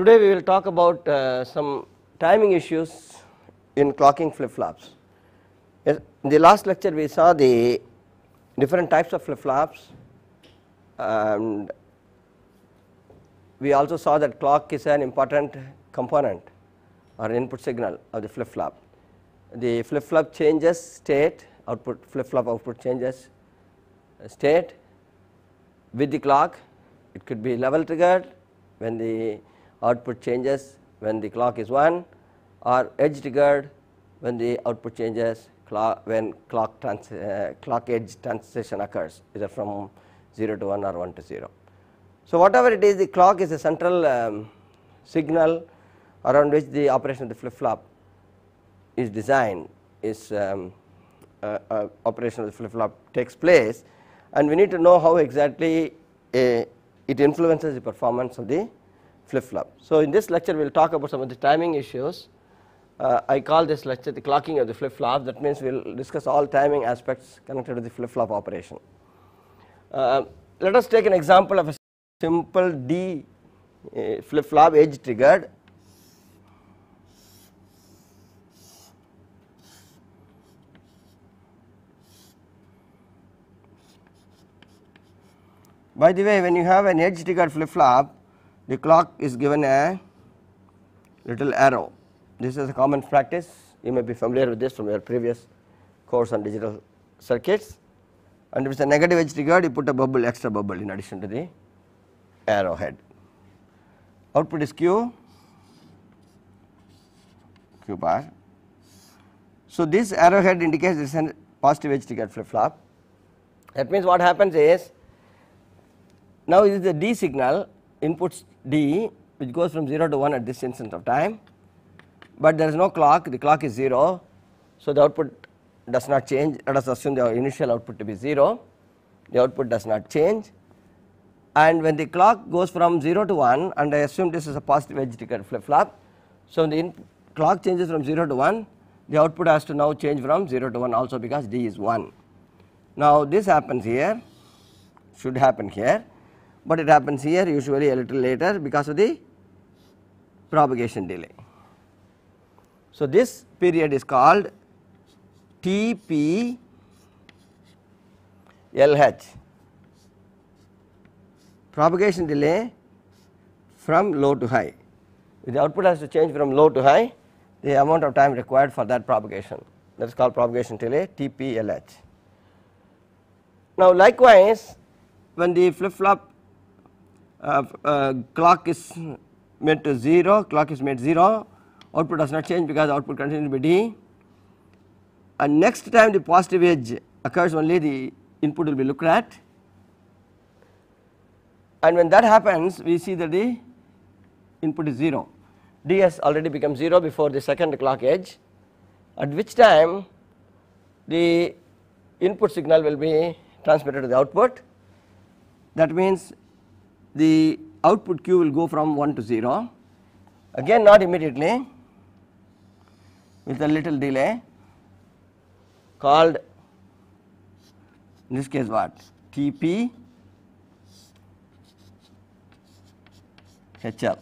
Today we will talk about uh, some timing issues in clocking flip-flops. In the last lecture we saw the different types of flip-flops and we also saw that clock is an important component or input signal of the flip-flop. The flip-flop changes state output flip-flop output changes uh, state with the clock it could be level triggered when the output changes when the clock is 1 or edge triggered when the output changes clock when clock trans, uh, clock edge transition occurs either from 0 to 1 or 1 to 0. So, whatever it is the clock is a central um, signal around which the operation of the flip flop is designed is um, uh, uh, operation of the flip flop takes place and we need to know how exactly a, uh, it influences the performance of the flip-flop. So, in this lecture we will talk about some of the timing issues. Uh, I call this lecture the clocking of the flip-flop that means we will discuss all timing aspects connected to the flip-flop operation. Uh, let us take an example of a simple D uh, flip-flop edge triggered By the way, when you have an edge triggered flip flop, the clock is given a little arrow. This is a common practice, you may be familiar with this from your previous course on digital circuits and if it is a negative edge triggered you put a bubble extra bubble in addition to the arrowhead. Output is Q, Q bar. So, this arrowhead indicates it is a positive edge triggered flip flop. That means what happens is now is the D signal inputs d which goes from 0 to 1 at this instant of time, but there is no clock the clock is 0. So, the output does not change let us assume the initial output to be 0 the output does not change and when the clock goes from 0 to 1 and I assume this is a positive edge triggered flip flop. So, the clock changes from 0 to 1 the output has to now change from 0 to 1 also because d is 1. Now, this happens here should happen here but it happens here usually a little later because of the propagation delay. So, this period is called TPLH propagation delay from low to high. If the output has to change from low to high, the amount of time required for that propagation that is called propagation delay TPLH. Now, likewise, when the flip flop uh, clock is made to 0, clock is made 0, output does not change because output continues to be D. And next time the positive edge occurs only the input will be looked at and when that happens we see that the input is 0 d has already become 0 before the second clock edge at which time the input signal will be transmitted to the output that means the output Q will go from 1 to 0 again not immediately with a little delay called in this case what TP HL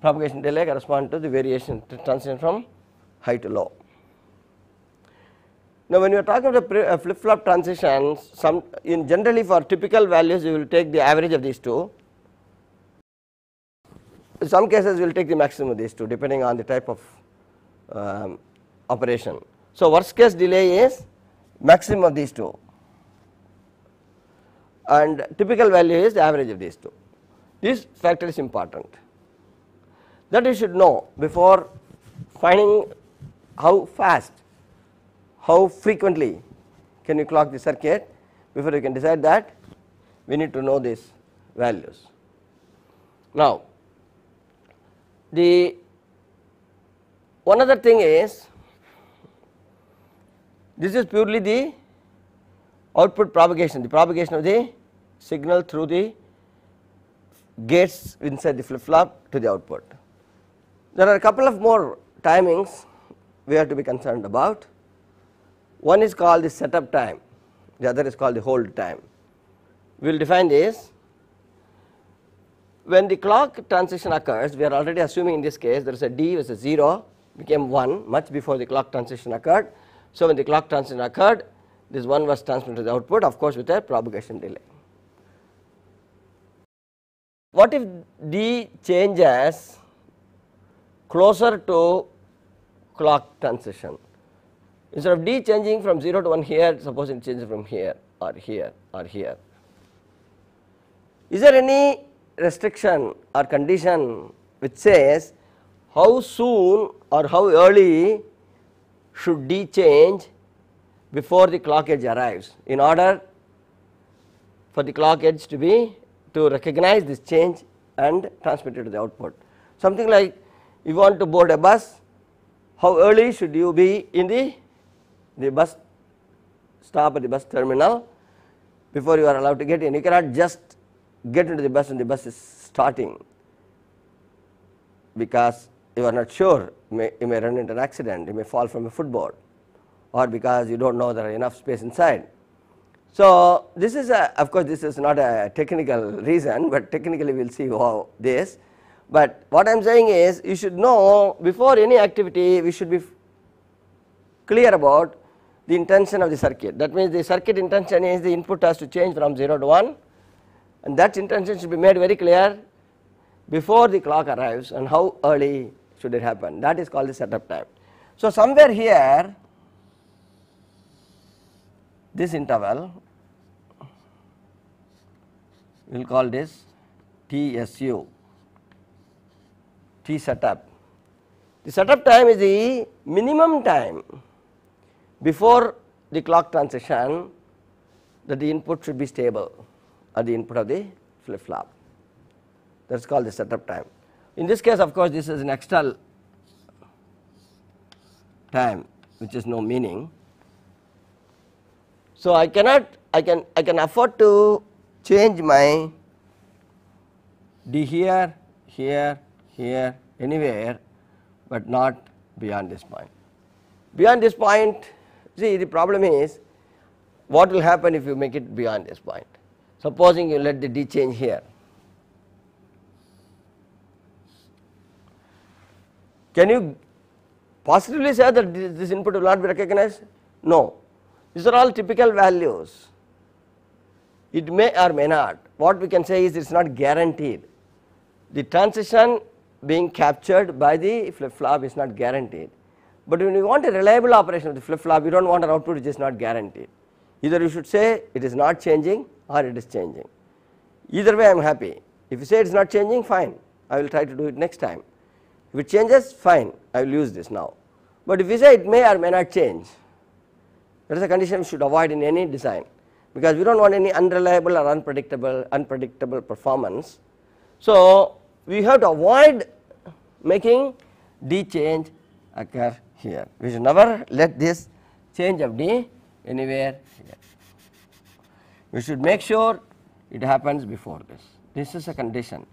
propagation delay correspond to the variation transition from high to low. Now, when you are talking about a uh, flip flop transitions, some in generally for typical values, you will take the average of these two. In some cases, we will take the maximum of these two depending on the type of um, operation. So, worst case delay is maximum of these two and typical value is the average of these two. This factor is important that you should know before finding how fast how frequently can you clock the circuit before you can decide that we need to know these values. Now, the one other thing is this is purely the output propagation, the propagation of the signal through the gates inside the flip flop to the output. There are a couple of more timings we have to be concerned about. One is called the setup time, the other is called the hold time. We will define this. When the clock transition occurs, we are already assuming in this case there is a D was a 0 became 1 much before the clock transition occurred. So, when the clock transition occurred, this 1 was transmitted to the output of course with a propagation delay. What if D changes closer to clock transition? Instead of d changing from 0 to 1 here, suppose it changes from here or here or here. Is there any restriction or condition which says how soon or how early should d change before the clock edge arrives in order for the clock edge to be to recognize this change and transmit it to the output. Something like you want to board a bus, how early should you be in the the bus stop at the bus terminal before you are allowed to get in. You cannot just get into the bus when the bus is starting because you are not sure, you may, you may run into an accident, you may fall from a footboard or because you do not know there are enough space inside. So, this is a, of course, this is not a technical reason, but technically we will see how this. But what I am saying is you should know before any activity we should be clear about the intention of the circuit. That means the circuit intention is the input has to change from 0 to 1 and that intention should be made very clear before the clock arrives and how early should it happen that is called the setup time. So, somewhere here this interval we will call this TSU T setup. The setup time is the minimum time before the clock transition that the input should be stable at the input of the flip flop that is called the setup time. In this case of course this is an external time which is no meaning. So, I cannot I can I can afford to change my d here here here anywhere but not beyond this point. Beyond this point See the problem is what will happen if you make it beyond this point. Supposing you let the D change here. Can you positively say that this input will not be recognized? No. These are all typical values. It may or may not. What we can say is it is not guaranteed. The transition being captured by the flip flop is not guaranteed. But when you want a reliable operation of the flip flop, you do not want an output which is not guaranteed. Either you should say it is not changing or it is changing. Either way I am happy. If you say it is not changing, fine, I will try to do it next time. If it changes, fine, I will use this now. But if you say it may or may not change, that is a condition we should avoid in any design because we do not want any unreliable or unpredictable, unpredictable performance. So, we have to avoid making D change occur here. We should never let this change of D anywhere here. We should make sure it happens before this. This is a condition.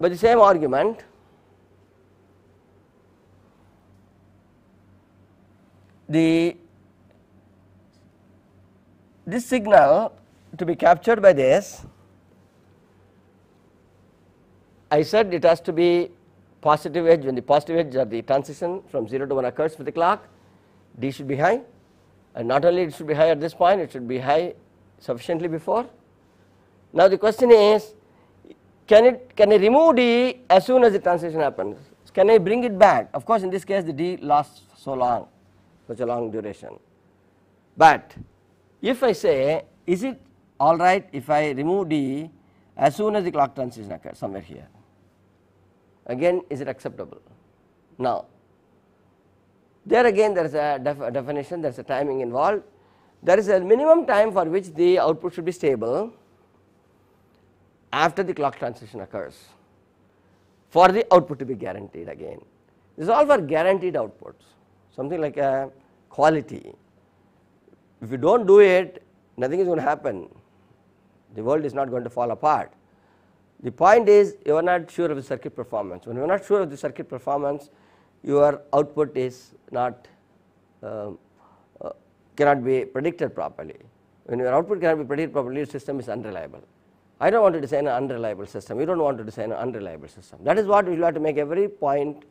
By the same argument, the this signal to be captured by this I said it has to be positive edge when the positive edge or the transition from 0 to 1 occurs for the clock D should be high and not only it should be high at this point it should be high sufficiently before. Now the question is can it can I remove D as soon as the transition happens can I bring it back of course in this case the D lasts so long such a long duration but if I say is it alright if I remove D as soon as the clock transition occurs somewhere here again is it acceptable? Now, there again there is a def definition, there is a timing involved. There is a minimum time for which the output should be stable after the clock transition occurs for the output to be guaranteed again. This is all for guaranteed outputs, something like a quality. If you do not do it, nothing is going to happen, the world is not going to fall apart. The point is you are not sure of the circuit performance. When you are not sure of the circuit performance, your output is not um, uh, cannot be predicted properly. When your output cannot be predicted properly, your system is unreliable. I do not want to design an unreliable system. You do not want to design an unreliable system. That is what you have to make every point,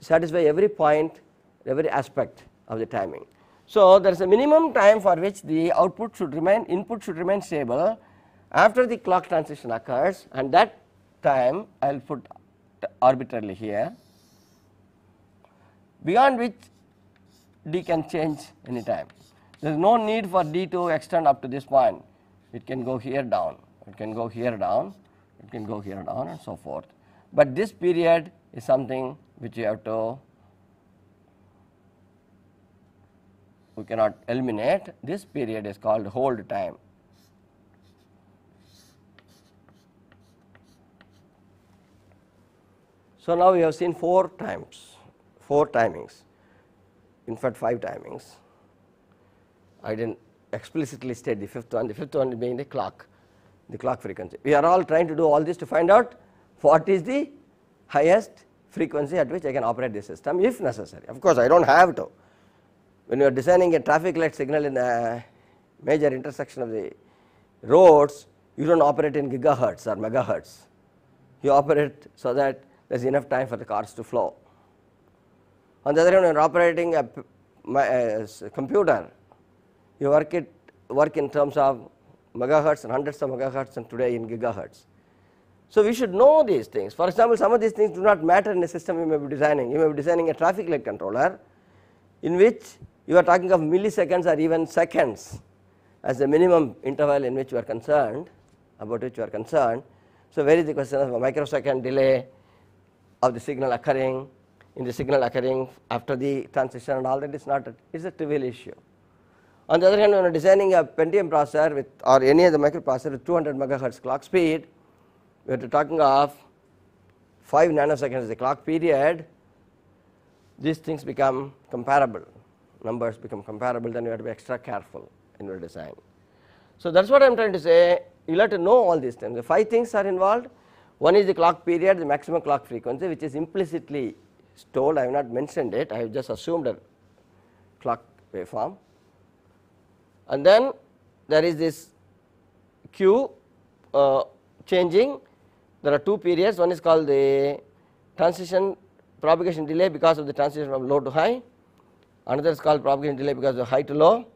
satisfy every point, every aspect of the timing. So, there is a minimum time for which the output should remain, input should remain stable after the clock transition occurs and that time I will put arbitrarily here beyond which D can change any time. There is no need for D to extend up to this point. It can go here down, it can go here down, it can go here down and so forth. But this period is something which you have to we cannot eliminate this period is called hold time So, now we have seen 4 times, 4 timings, in fact 5 timings. I did not explicitly state the fifth one, the fifth one being the clock, the clock frequency. We are all trying to do all this to find out what is the highest frequency at which I can operate the system if necessary. Of course, I do not have to. When you are designing a traffic light signal in a major intersection of the roads, you do not operate in gigahertz or megahertz. You operate so that there is enough time for the cars to flow. On the other hand, when you are operating a, a, a computer, you work it work in terms of megahertz and hundreds of megahertz and today in gigahertz. So, we should know these things. For example, some of these things do not matter in a system you may be designing. You may be designing a traffic light controller in which you are talking of milliseconds or even seconds as the minimum interval in which you are concerned about which you are concerned. So, where is the question of a microsecond delay of the signal occurring, in the signal occurring after the transition and all that is not, it's a trivial issue. On the other hand, when you are designing a Pentium processor with or any other microprocessor with 200 megahertz clock speed, we are talking of 5 nanoseconds the clock period, these things become comparable, numbers become comparable, then you have to be extra careful in your design. So, that is what I am trying to say, you will have to know all these things, the 5 things are involved, one is the clock period, the maximum clock frequency which is implicitly told, I have not mentioned it, I have just assumed a clock waveform. And then there is this Q uh, changing, there are two periods, one is called the transition propagation delay because of the transition from low to high, another is called propagation delay because of high to low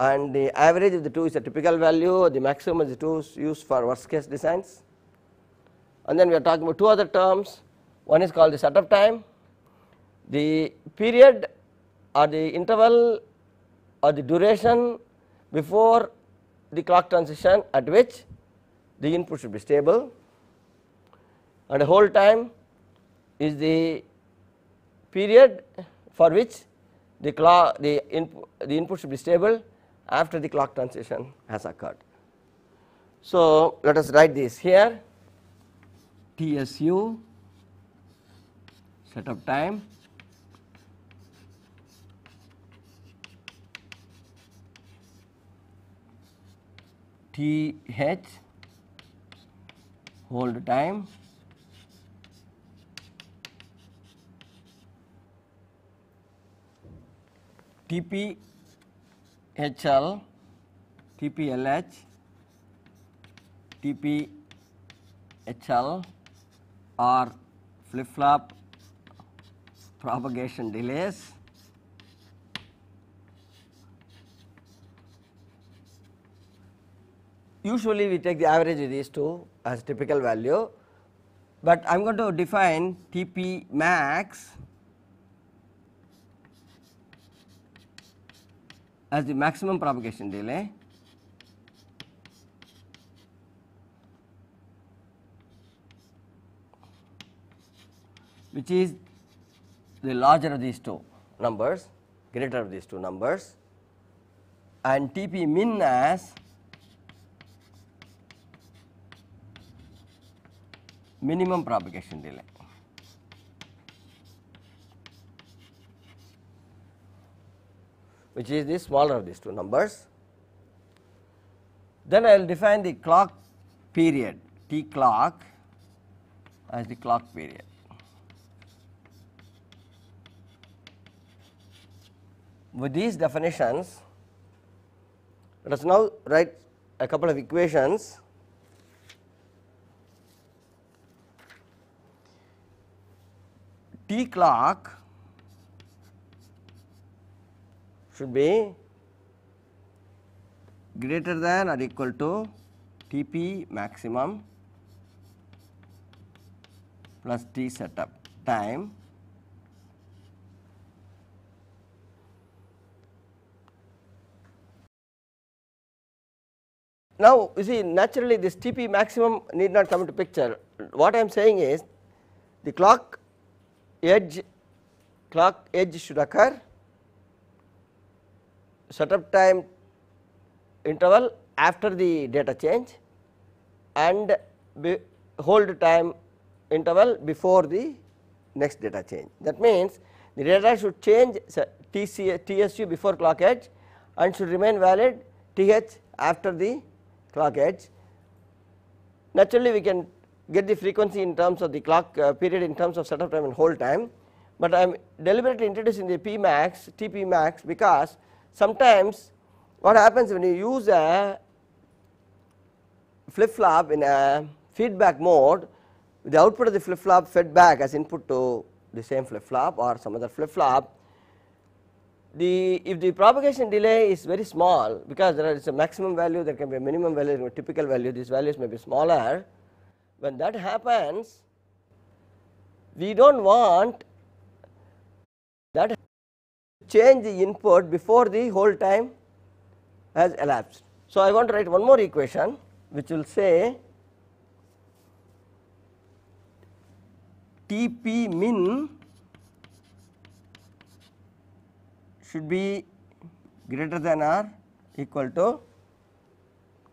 and the average of the two is a typical value, the maximum is the two used for worst case designs and then we are talking about two other terms one is called the setup time the period or the interval or the duration before the clock transition at which the input should be stable and the hold time is the period for which the clock the input the input should be stable after the clock transition has occurred. So, let us write this here TSU setup time TH hold time TPHL TPLH TPHL or flip flop propagation delays usually we take the average of these two as typical value, but I am going to define TP max as the maximum propagation delay which is the larger of these two numbers, greater of these two numbers and TP min as minimum propagation delay. which is the smaller of these two numbers. Then I will define the clock period T clock as the clock period. with these definitions let us now write a couple of equations T clock should be greater than or equal to T p maximum plus T setup time Now you see naturally this Tp maximum need not come into picture. What I am saying is the clock edge clock edge should occur setup time interval after the data change and hold time interval before the next data change. That means the data should change TCS, TSU before clock edge and should remain valid TH after the clock edge. Naturally, we can get the frequency in terms of the clock uh, period in terms of setup time and hold time, but I am deliberately introducing the P max, T P max because sometimes what happens when you use a flip flop in a feedback mode, the output of the flip flop fed back as input to the same flip flop or some other flip flop the if the propagation delay is very small because there is a maximum value there can be a minimum value a typical value these values may be smaller when that happens we do not want that change the input before the whole time has elapsed. So, I want to write one more equation which will say T p min should be greater than or equal to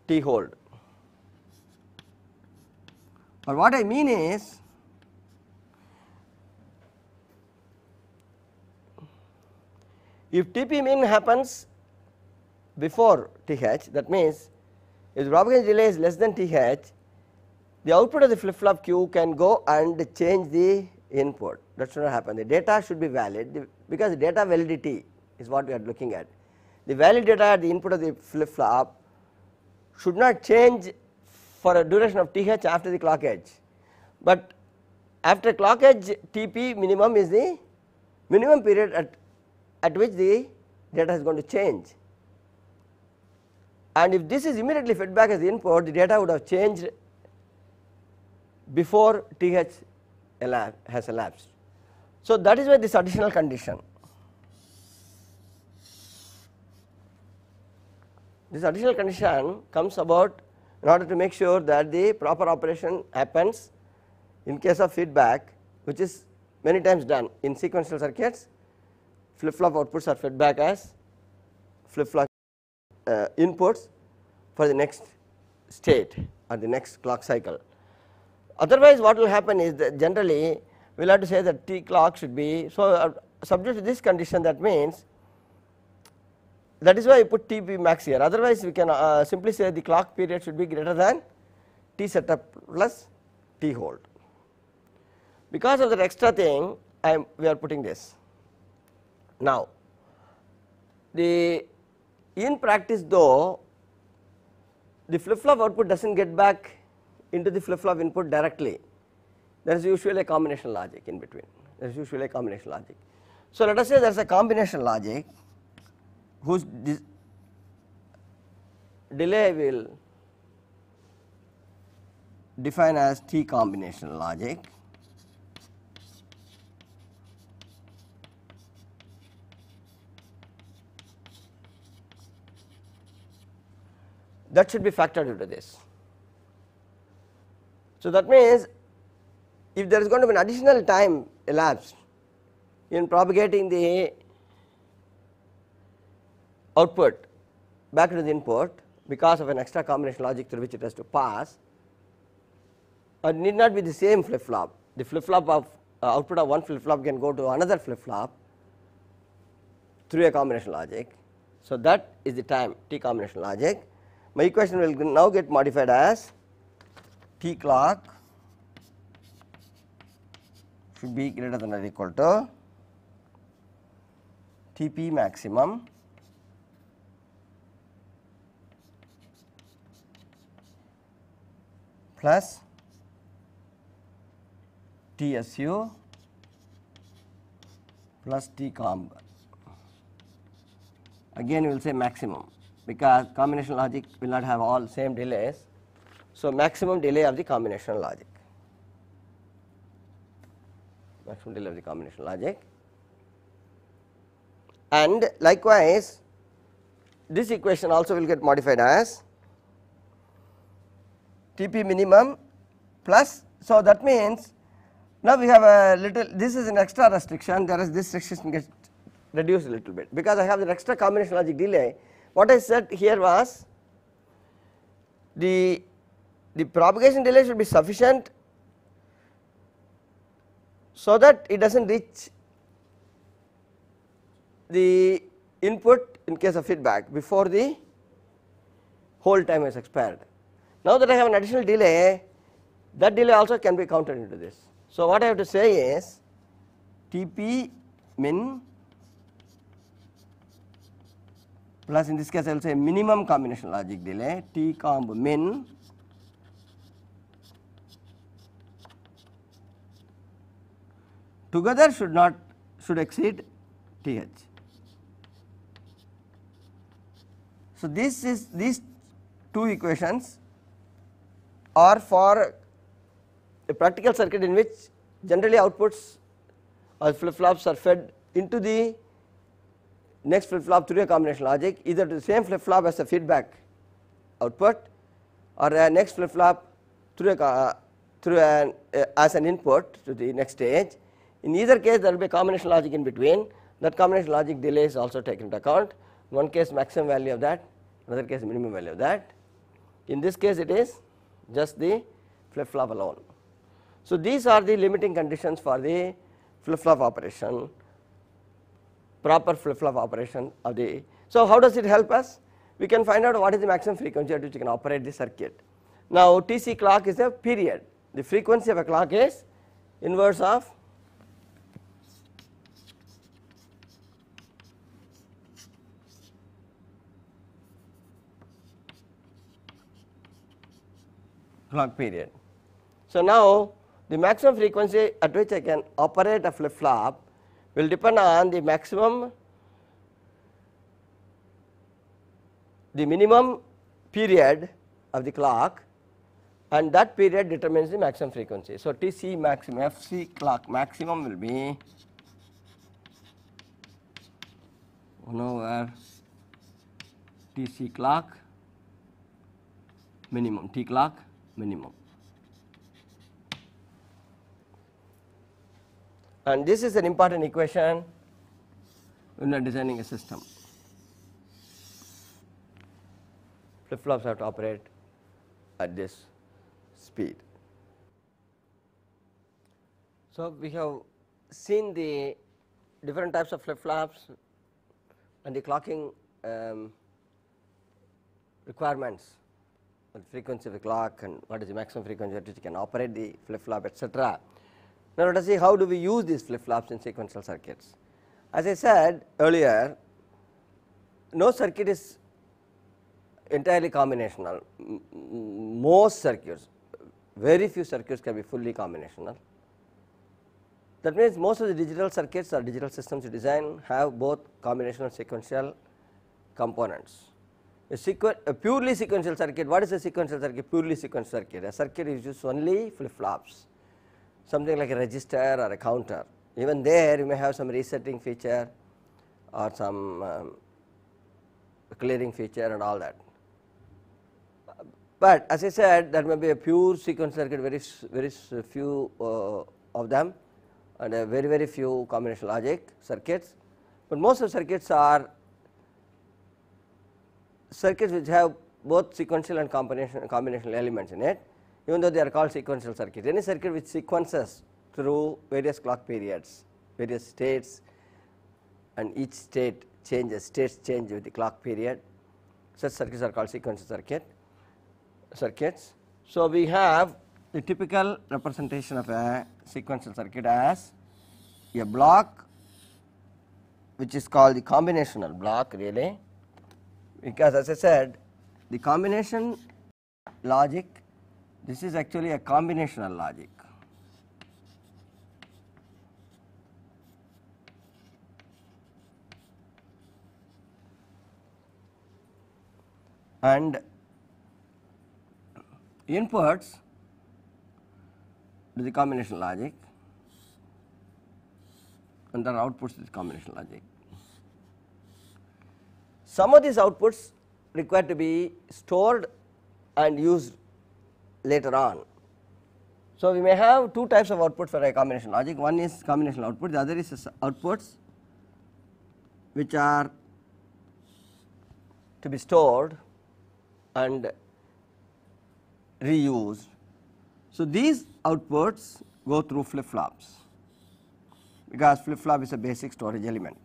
T hold. But what I mean is if TP min happens before TH that means if the propagation delay is less than TH the output of the flip flop Q can go and change the input that should not happen the data should be valid because the data validity is what we are looking at. The valid data at the input of the flip flop should not change for a duration of th after the clock edge, but after clock edge tp minimum is the minimum period at, at which the data is going to change. And if this is immediately fed back as the input, the data would have changed before th has elapsed. So, that is why this additional condition This additional condition comes about in order to make sure that the proper operation happens in case of feedback which is many times done in sequential circuits flip flop outputs are fed back as flip flop uh, inputs for the next state or the next clock cycle. Otherwise what will happen is that generally we will have to say that T clock should be so uh, subject to this condition that means that is why I put TP max here otherwise we can uh, simply say the clock period should be greater than T setup plus T hold. Because of that extra thing I am we are putting this. Now the in practice though the flip flop output does not get back into the flip flop input directly there is usually a combination logic in between there is usually a combination logic. So, let us say there is a combination logic whose delay will define as T combinational logic. That should be factored into this. So, that means if there is going to be an additional time elapsed in propagating the output back to the input because of an extra combination logic through which it has to pass it need not be the same flip flop the flip flop of uh, output of one flip flop can go to another flip flop through a combination logic. So, that is the time t combination logic my equation will now get modified as t clock should be greater than or equal to t p maximum plus TSU plus T comb. Again we will say maximum because combination logic will not have all same delays. So, maximum delay of the combination logic, maximum delay of the combination logic and likewise this equation also will get modified as TP minimum plus so that means now we have a little this is an extra restriction there is this restriction gets reduced a little bit because I have an extra combination logic delay what I said here was the the propagation delay should be sufficient so that it does not reach the input in case of feedback before the whole time has expired. Now that I have an additional delay, that delay also can be counted into this. So, what I have to say is TP min plus in this case I will say minimum combination logic delay T comb min together should not should exceed TH. So, this is these two equations or for a practical circuit in which generally outputs or flip flops are fed into the next flip flop through a combination logic either to the same flip flop as a feedback output or a next flip flop through a uh, through an uh, as an input to the next stage. In either case there will be a combination logic in between that combination logic delay is also taken into account one case maximum value of that another case minimum value of that. In this case it is just the flip flop alone. So, these are the limiting conditions for the flip flop operation proper flip flop operation of the. So, how does it help us? We can find out what is the maximum frequency at which you can operate the circuit. Now, TC clock is a period the frequency of a clock is inverse of clock period. So, now the maximum frequency at which I can operate a flip flop will depend on the maximum, the minimum period of the clock and that period determines the maximum frequency. So, Tc maximum Fc clock maximum will be 1 over Tc clock minimum T clock minimum. And this is an important equation when we are designing a system. Flip flops have to operate at this speed. So, we have seen the different types of flip flops and the clocking um, requirements the frequency of the clock and what is the maximum frequency at which you can operate the flip flop etc. Now, let us see how do we use these flip flops in sequential circuits. As I said earlier, no circuit is entirely combinational, most circuits very few circuits can be fully combinational. That means, most of the digital circuits or digital systems you design have both combinational sequential components a, purely sequential circuit, what is a sequential circuit? Purely sequential circuit. A circuit is used only flip-flops, something like a register or a counter. Even there you may have some resetting feature or some um, clearing feature and all that. But as I said there may be a pure sequential circuit very very few uh, of them and a very very few combinational logic circuits, but most of the circuits are circuits which have both sequential and combinational elements in it even though they are called sequential circuits. Any circuit which sequences through various clock periods, various states and each state changes, states change with the clock period. Such circuits are called sequential circuit circuits. So, we have the typical representation of a sequential circuit as a block which is called the combinational block really because as I said the combination logic this is actually a combinational logic. and inputs to the combination logic and their outputs to the combination logic. Some of these outputs require to be stored and used later on. So, we may have two types of outputs for a combination logic one is combination output the other is outputs which are to be stored and reused. So, these outputs go through flip flops because flip flop is a basic storage element.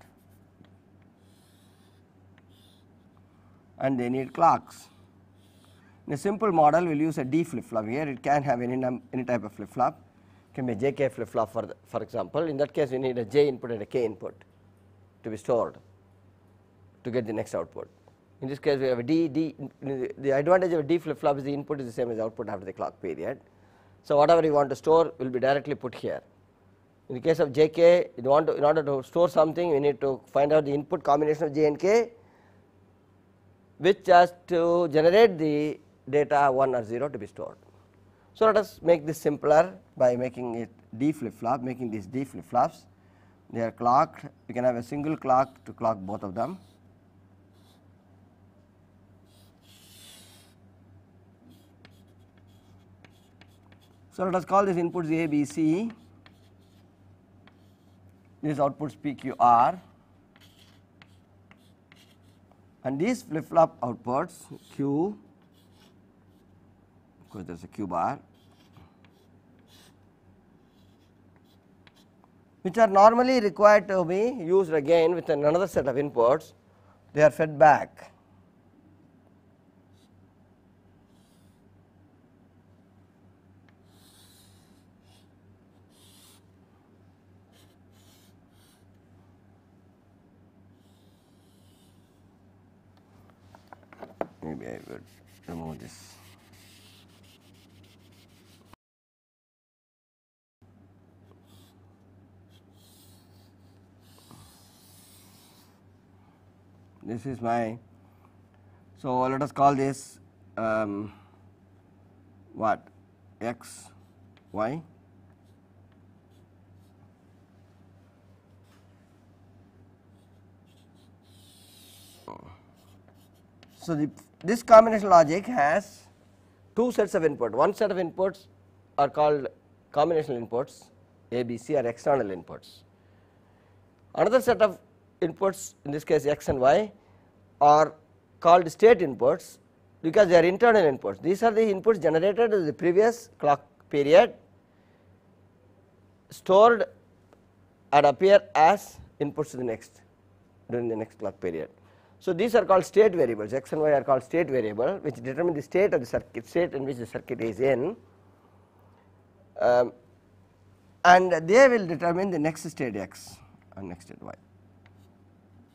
and they need clocks. In a simple model, we'll use a D flip-flop here. It can have any, any type of flip-flop. can be a JK flip-flop, for, for example. In that case, we need a J input and a K input to be stored to get the next output. In this case, we have a D, D, the advantage of a D flip-flop is the input is the same as output after the clock period. So, whatever you want to store will be directly put here. In the case of JK, you want to, in order to store something, we need to find out the input combination of J and K which has to generate the data 1 or 0 to be stored. So, let us make this simpler by making it D flip flop making these D flip flops they are clocked you can have a single clock to clock both of them. So, let us call this inputs A B C This outputs P Q R and these flip flop outputs Q of course there is a Q bar which are normally required to be used again with another set of inputs they are fed back maybe I would remove this this is my so let us call this um, what x y so the this combination logic has two sets of input, one set of inputs are called combinational inputs A, B, C are external inputs. Another set of inputs in this case X and Y are called state inputs because they are internal inputs. These are the inputs generated in the previous clock period stored and appear as inputs to the next during the next clock period. So, these are called state variables x and y are called state variable which determine the state of the circuit state in which the circuit is in um, and they will determine the next state x and next state y.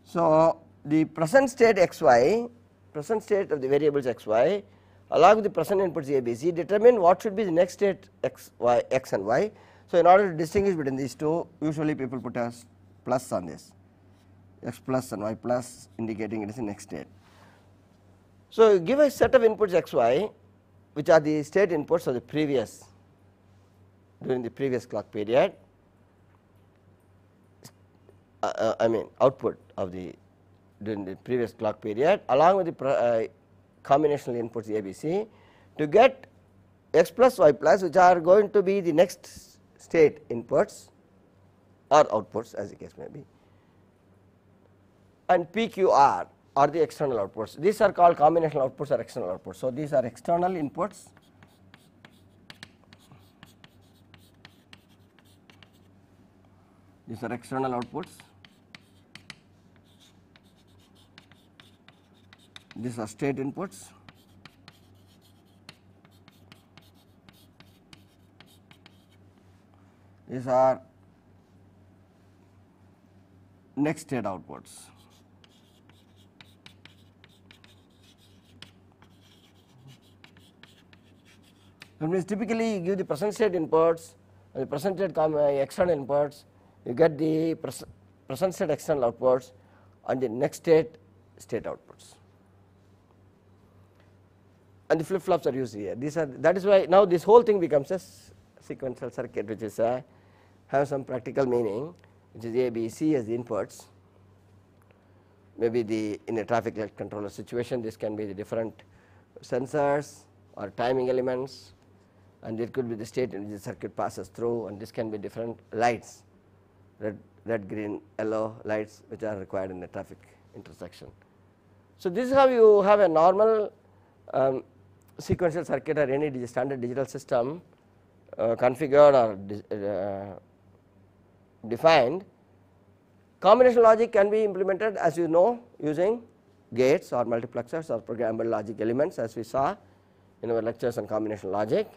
So, the present state xy present state of the variables xy along with the present inputs abc determine what should be the next state x y x and y. So, in order to distinguish between these two usually people put a plus on this x plus and y plus indicating it is in x state. So, give a set of inputs x y which are the state inputs of the previous during the previous clock period uh, uh, I mean output of the during the previous clock period along with the uh, combinational inputs A B C to get x plus y plus which are going to be the next state inputs or outputs as the case may be and PQR are the external outputs. These are called combinational outputs or external outputs. So, these are external inputs these are external outputs, these are state inputs, these are next state outputs. It means typically you give the present state inputs, the present state uh, external inputs, you get the pres present state external outputs and the next state state outputs. And the flip flops are used here. These are that is why now this whole thing becomes a sequential circuit, which is a, uh, have some practical meaning, which is A, B, C as the inputs. Maybe the in a traffic light controller situation, this can be the different sensors or timing elements and there could be the state in which the circuit passes through and this can be different lights, red, red green, yellow lights which are required in the traffic intersection. So, this is how you have a normal um, sequential circuit or any standard digital system uh, configured or uh, defined. Combination logic can be implemented as you know using gates or multiplexers or programmable logic elements as we saw in our lectures on combination logic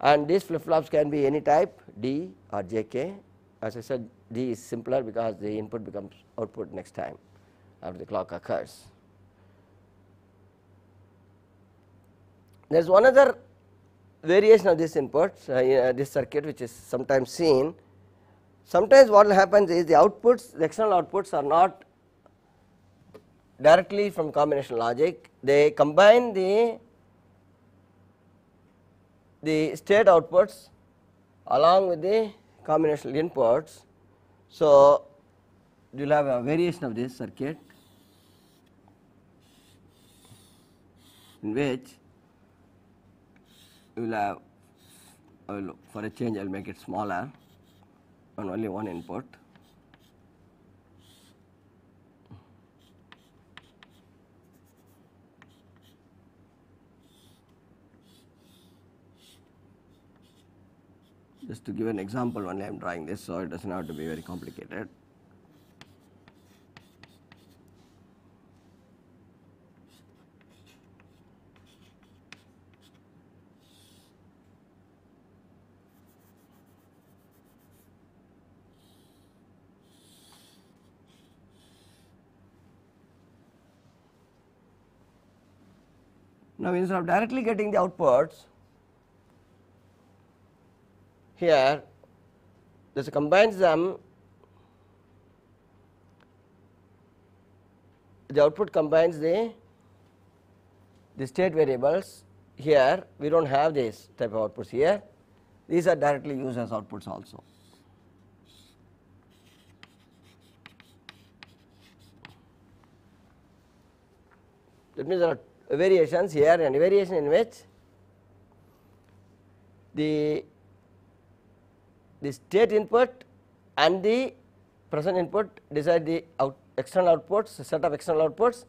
and these flip flops can be any type D or JK as I said D is simpler because the input becomes output next time after the clock occurs. There is one other variation of this input uh, uh, this circuit which is sometimes seen. Sometimes what happens is the outputs the external outputs are not directly from combination logic they combine the the state outputs along with the combinational inputs. So, you will have a variation of this circuit in which you will have uh, for a change I will make it smaller on only one input Just to give an example only I am drawing this so it does not have to be very complicated. Now, instead of directly getting the outputs, here this combines them the output combines the the state variables here we do not have this type of outputs here these are directly used as outputs also. That means there are variations here and variation in which the the state input and the present input decide the out external outputs, set of external outputs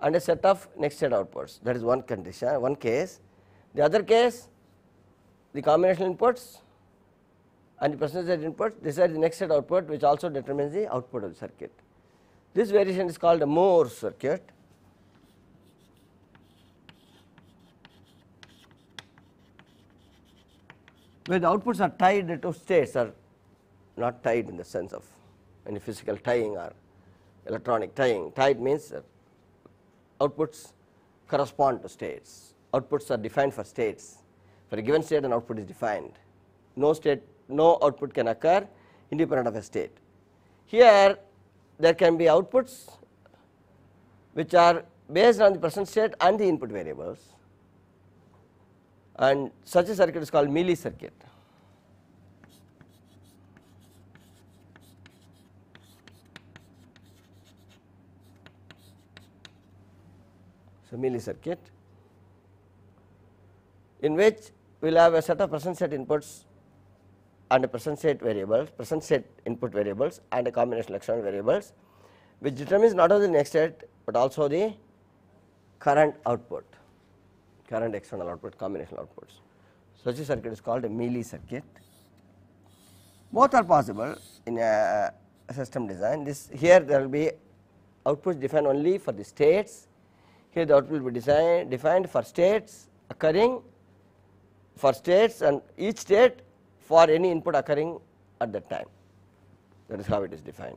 and a set of next state outputs. That is one condition, one case. The other case, the combinational inputs and the present state inputs decide the next state output which also determines the output of the circuit. This variation is called a Moore circuit where the outputs are tied to states are not tied in the sense of any physical tying or electronic tying. Tied means that outputs correspond to states, outputs are defined for states. For a given state an output is defined, no state, no output can occur independent of a state. Here there can be outputs which are based on the present state and the input variables and such a circuit is called Mealy circuit. So, Mealy circuit in which we will have a set of present set inputs and a present set variables, present set input variables and a combination of external variables which determines not only the next set but also the current output current external output combination outputs. Such a circuit is called a Mealy circuit. Both are possible in a system design. This here there will be outputs defined only for the states. Here the output will be defined for states occurring for states and each state for any input occurring at that time. That is how it is defined.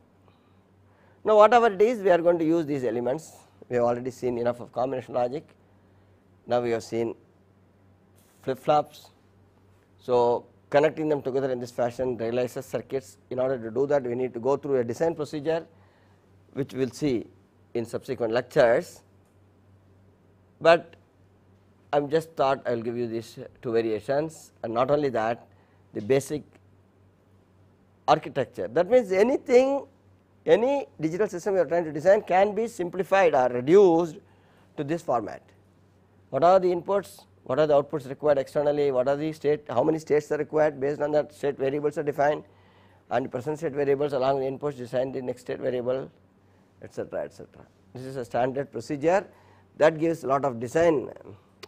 Now, whatever it is, we are going to use these elements. We have already seen enough of combination logic. Now we have seen flip-flops. So connecting them together in this fashion realizes circuits. In order to do that, we need to go through a design procedure, which we will see in subsequent lectures. But I am just thought I will give you these two variations and not only that, the basic architecture. That means, anything any digital system you are trying to design can be simplified or reduced to this format what are the inputs, what are the outputs required externally, what are the state, how many states are required based on that state variables are defined and present state variables along the inputs design the next state variable etc., etc. This is a standard procedure that gives a lot of design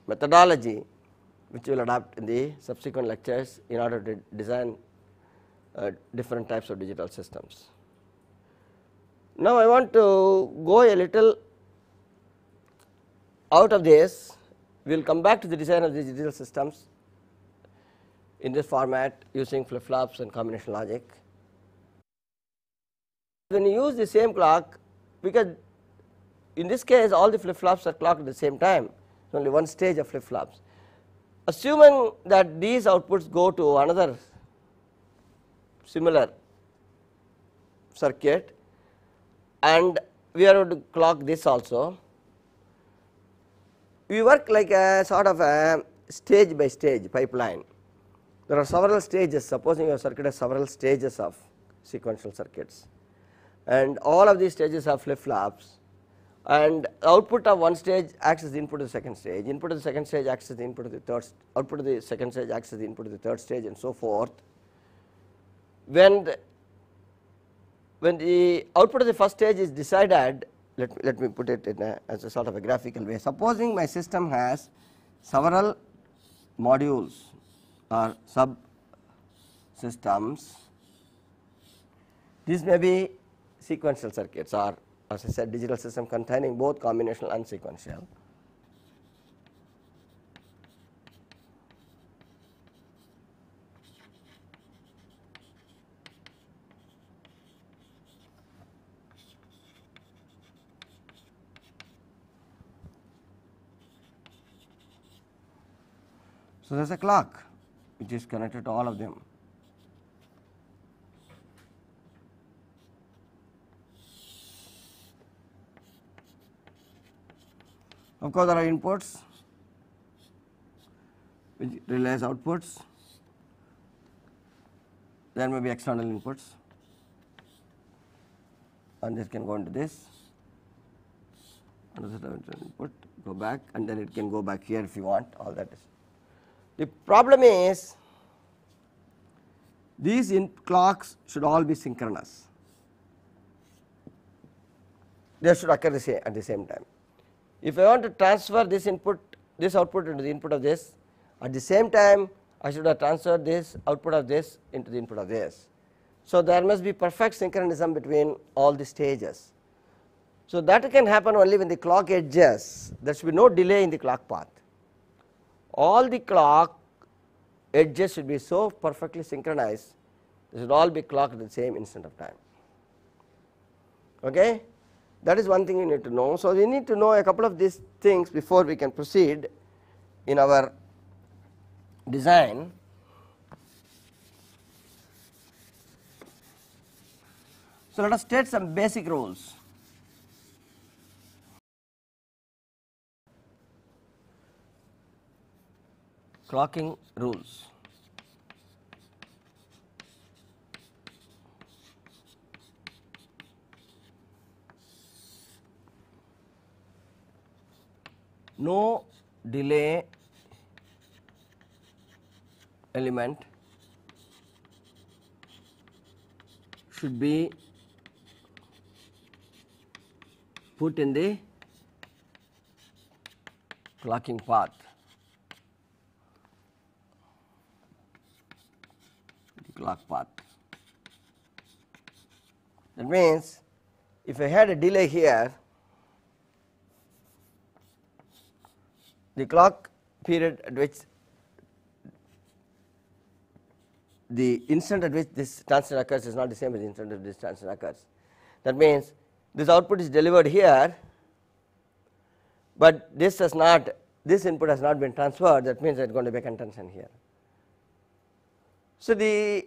methodology which we will adopt in the subsequent lectures in order to design uh, different types of digital systems. Now, I want to go a little out of this we will come back to the design of these digital systems in this format using flip flops and combination logic. When you use the same clock, because in this case all the flip flops are clocked at the same time, only one stage of flip flops. Assuming that these outputs go to another similar circuit and we are going to clock this also we work like a sort of a stage by stage pipeline. There are several stages supposing your circuit has several stages of sequential circuits and all of these stages are flip flops and output of one stage acts as the input of the second stage, input of the second stage acts as the input of the third, output of the second stage acts as the input of the third stage and so forth. When the, when the output of the first stage is decided let, let me put it in a, as a sort of a graphical way. Supposing my system has several modules or subsystems, these may be sequential circuits or as I said digital system containing both combinational and sequential. So, there is a clock which is connected to all of them. Of course, there are inputs which relays outputs, there may be external inputs and this can go into this another input go back and then it can go back here if you want all that is the problem is these in clocks should all be synchronous. They should occur the same at the same time. If I want to transfer this input, this output into the input of this, at the same time I should have transferred this output of this into the input of this. So, there must be perfect synchronism between all the stages. So, that can happen only when the clock edges there should be no delay in the clock path all the clock edges should be so perfectly synchronized, they should all be clocked at the same instant of time. Okay? That is one thing you need to know. So, we need to know a couple of these things before we can proceed in our design. So, let us state some basic rules. clocking rules. No delay element should be put in the clocking path. clock path. That means if I had a delay here, the clock period at which the instant at which this transition occurs is not the same as the instant at which this transition occurs. That means this output is delivered here, but this has not this input has not been transferred that means it is going to be a contention here. So, the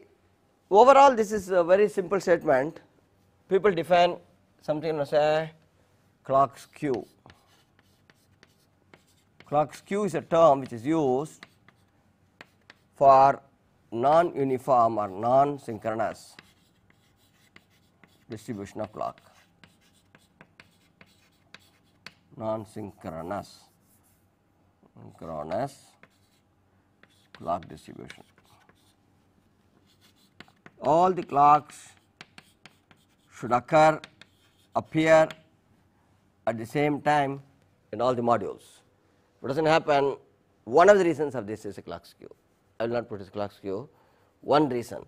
overall this is a very simple statement people define something as a clock skew. Clock skew is a term which is used for non-uniform or non-synchronous distribution of clock, non-synchronous synchronous clock distribution all the clocks should occur, appear at the same time in all the modules. If it does not happen, one of the reasons of this is a clock skew. I will not put this clock skew, one reason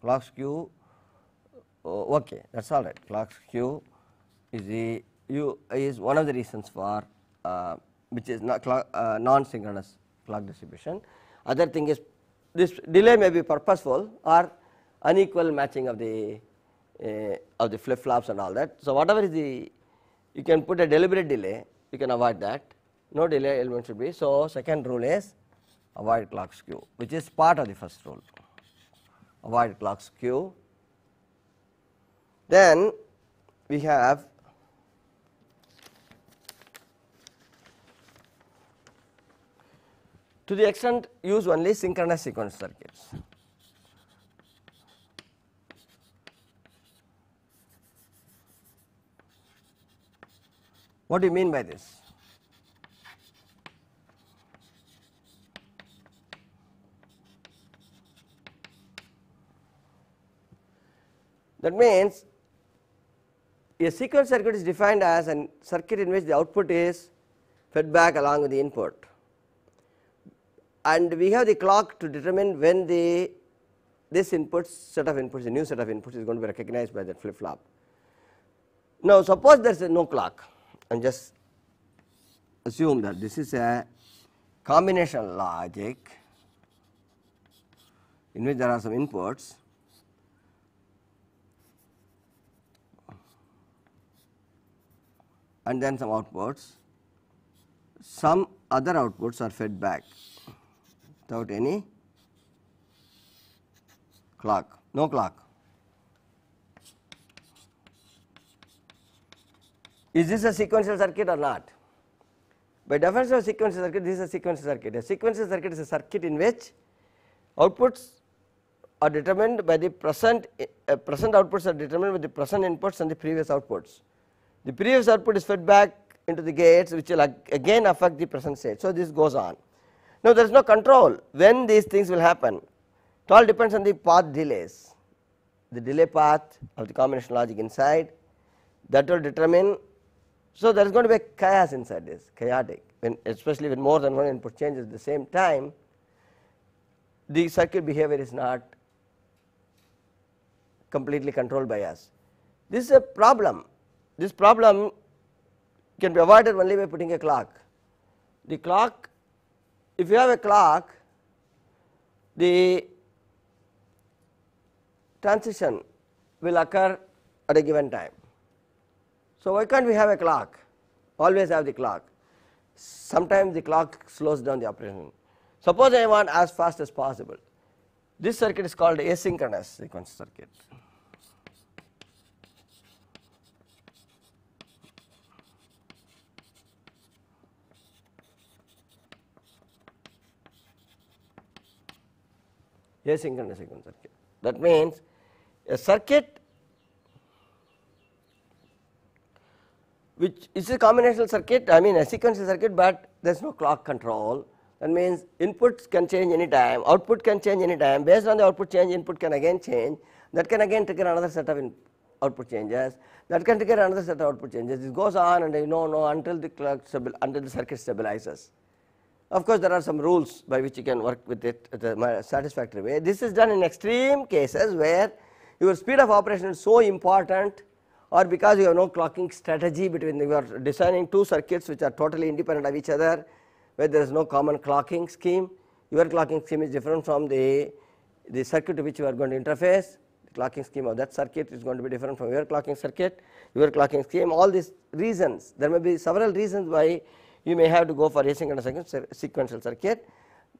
clock skew, oh, okay, that is all right. Clock skew is the you is one of the reasons for uh, which is not clock, uh, non synchronous clock distribution. Other thing is this delay may be purposeful or unequal matching of the uh, of the flip flops and all that. So, whatever is the you can put a deliberate delay you can avoid that no delay element should be. So, second rule is avoid clock skew which is part of the first rule avoid clock skew. Then we have to the extent use only synchronous sequence circuits. What do you mean by this? That means, a sequence circuit is defined as a circuit in which the output is fed back along with the input and we have the clock to determine when the this input set of inputs the new set of inputs is going to be recognized by that flip flop. Now, suppose there is no clock and just assume that this is a combination logic in which there are some inputs and then some outputs some other outputs are fed back without any clock, no clock. Is this a sequential circuit or not? By definition of sequential circuit, this is a sequential circuit. A sequential circuit is a circuit in which outputs are determined by the present, uh, present outputs are determined by the present inputs and the previous outputs. The previous output is fed back into the gates which will ag again affect the present state. So, this goes on. Now, there is no control when these things will happen, it all depends on the path delays, the delay path of the combination logic inside that will determine. So, there is going to be a chaos inside this chaotic when especially when more than one input changes at the same time, the circuit behavior is not completely controlled by us. This is a problem, this problem can be avoided only by putting a clock. The clock if you have a clock the transition will occur at a given time. So, why can't we have a clock always have the clock sometimes the clock slows down the operation. Suppose I want as fast as possible this circuit is called asynchronous sequence circuit. asynchronous equivalent circuit. That means a circuit which is a combinational circuit I mean a sequential circuit, but there is no clock control that means inputs can change any time, output can change any time based on the output change input can again change that can again trigger another set of output changes that can trigger another set of output changes it goes on and you know, no until the clock until the circuit stabilizes. Of course, there are some rules by which you can work with it at a satisfactory way. This is done in extreme cases where your speed of operation is so important or because you have no clocking strategy between you are designing two circuits which are totally independent of each other where there is no common clocking scheme. Your clocking scheme is different from the, the circuit to which you are going to interface the clocking scheme of that circuit is going to be different from your clocking circuit, your clocking scheme all these reasons there may be several reasons why you may have to go for asynchronous sequential circuit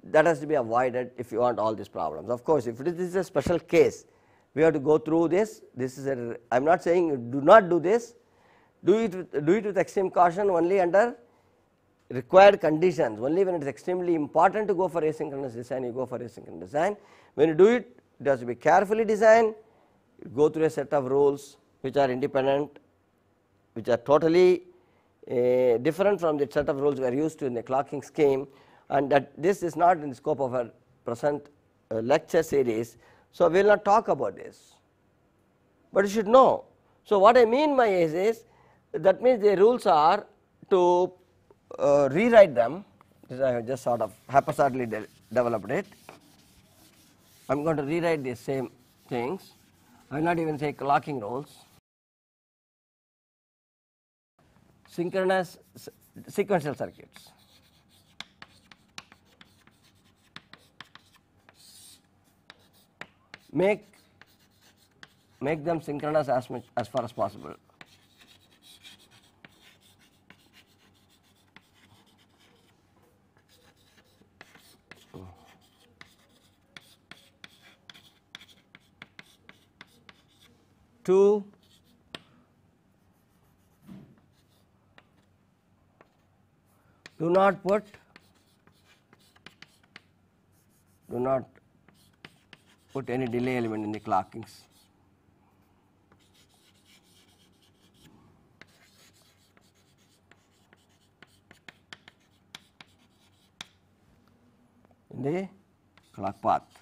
that has to be avoided if you want all these problems. Of course, if this is a special case, we have to go through this. This is a, I am not saying do not do this, do it, do it with extreme caution only under required conditions, only when it is extremely important to go for asynchronous design, you go for asynchronous design. When you do it, it has to be carefully designed, go through a set of rules which are independent, which are totally different from the set of rules we are used to in the clocking scheme and that this is not in the scope of our present uh, lecture series. So, we will not talk about this, but you should know. So, what I mean by is, is that means the rules are to uh, rewrite them, this I have just sort of haphazardly de developed it. I am going to rewrite the same things, I will not even say clocking rules. synchronous sequential circuits. Make make them synchronous as much as far as possible. Two do not put do not put any delay element in the clockings. the clock path.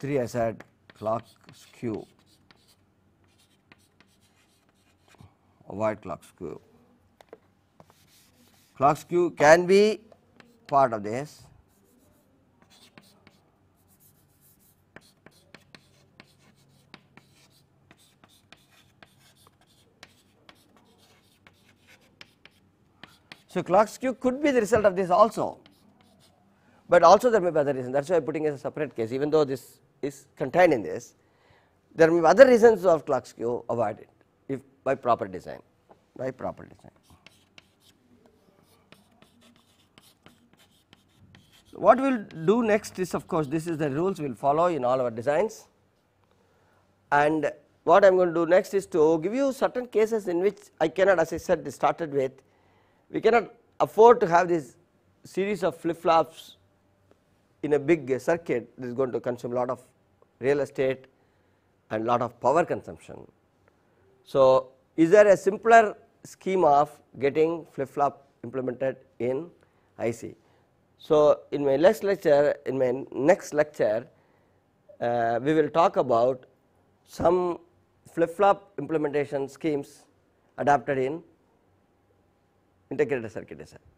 3 I said clock skew avoid clock skew. Clock skew can be part of this. So, clock skew could be the result of this also, but also there may be other reasons that is why I am putting as a separate case even though this is contained in this, there may be other reasons of clock skew avoided if by proper design by proper design. So, what we will do next is of course, this is the rules we will follow in all our designs and what I am going to do next is to give you certain cases in which I cannot as I said started with we cannot afford to have this series of flip flops in a big circuit this is going to consume a lot of real estate and lot of power consumption so, is there a simpler scheme of getting flip flop implemented in IC? So, in my next lecture, in my next lecture, uh, we will talk about some flip flop implementation schemes adapted in integrated circuit design.